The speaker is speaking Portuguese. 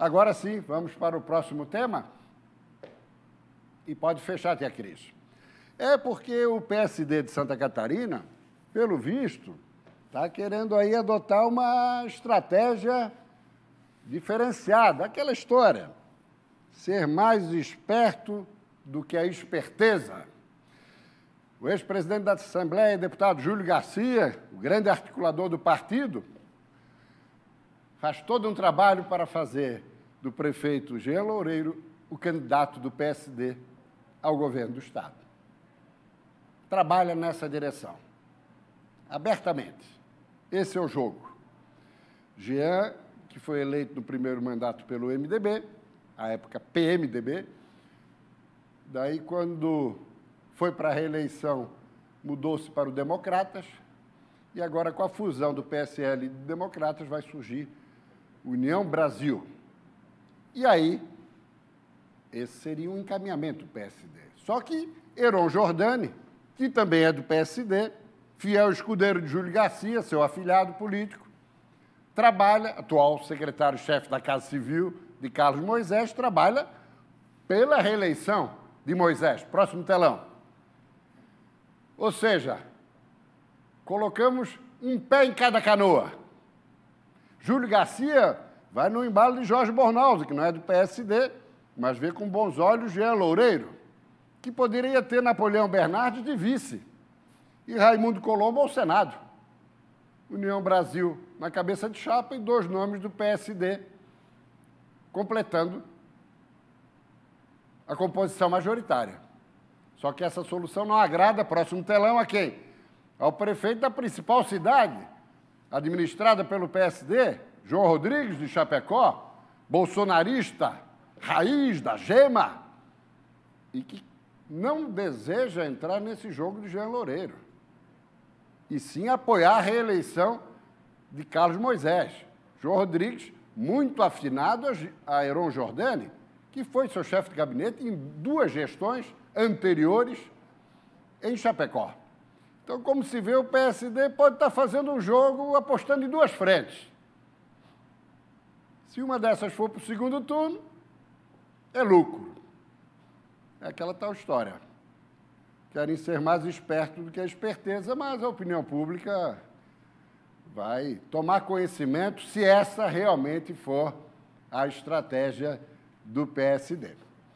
Agora sim, vamos para o próximo tema. E pode fechar, Tia Cris. É porque o PSD de Santa Catarina, pelo visto, está querendo aí adotar uma estratégia diferenciada. Aquela história, ser mais esperto do que a esperteza. O ex-presidente da Assembleia, deputado Júlio Garcia, o grande articulador do partido, faz todo um trabalho para fazer do prefeito Jean Loureiro, o candidato do PSD ao governo do Estado. Trabalha nessa direção, abertamente. Esse é o jogo. Jean, que foi eleito no primeiro mandato pelo MDB, à época PMDB, daí quando foi para a reeleição, mudou-se para o Democratas, e agora com a fusão do PSL e do Democratas vai surgir União Brasil, e aí, esse seria um encaminhamento do PSD. Só que Heron Jordani, que também é do PSD, fiel escudeiro de Júlio Garcia, seu afilhado político, trabalha, atual secretário-chefe da Casa Civil de Carlos Moisés, trabalha pela reeleição de Moisés. Próximo telão. Ou seja, colocamos um pé em cada canoa. Júlio Garcia Vai no embalo de Jorge Bornaus, que não é do PSD, mas vê com bons olhos Jean Loureiro, que poderia ter Napoleão Bernardes de vice e Raimundo Colombo ao Senado. União Brasil na cabeça de chapa e dois nomes do PSD, completando a composição majoritária. Só que essa solução não agrada, próximo telão, a quem? Ao prefeito da principal cidade, administrada pelo PSD, João Rodrigues, de Chapecó, bolsonarista, raiz da gema, e que não deseja entrar nesse jogo de Jean Loureiro, e sim apoiar a reeleição de Carlos Moisés. João Rodrigues, muito afinado a Aeron Jordani, que foi seu chefe de gabinete em duas gestões anteriores em Chapecó. Então, como se vê, o PSD pode estar fazendo um jogo apostando em duas frentes. Se uma dessas for para o segundo turno, é lucro. É aquela tal história. Querem ser mais espertos do que a esperteza, mas a opinião pública vai tomar conhecimento se essa realmente for a estratégia do PSD.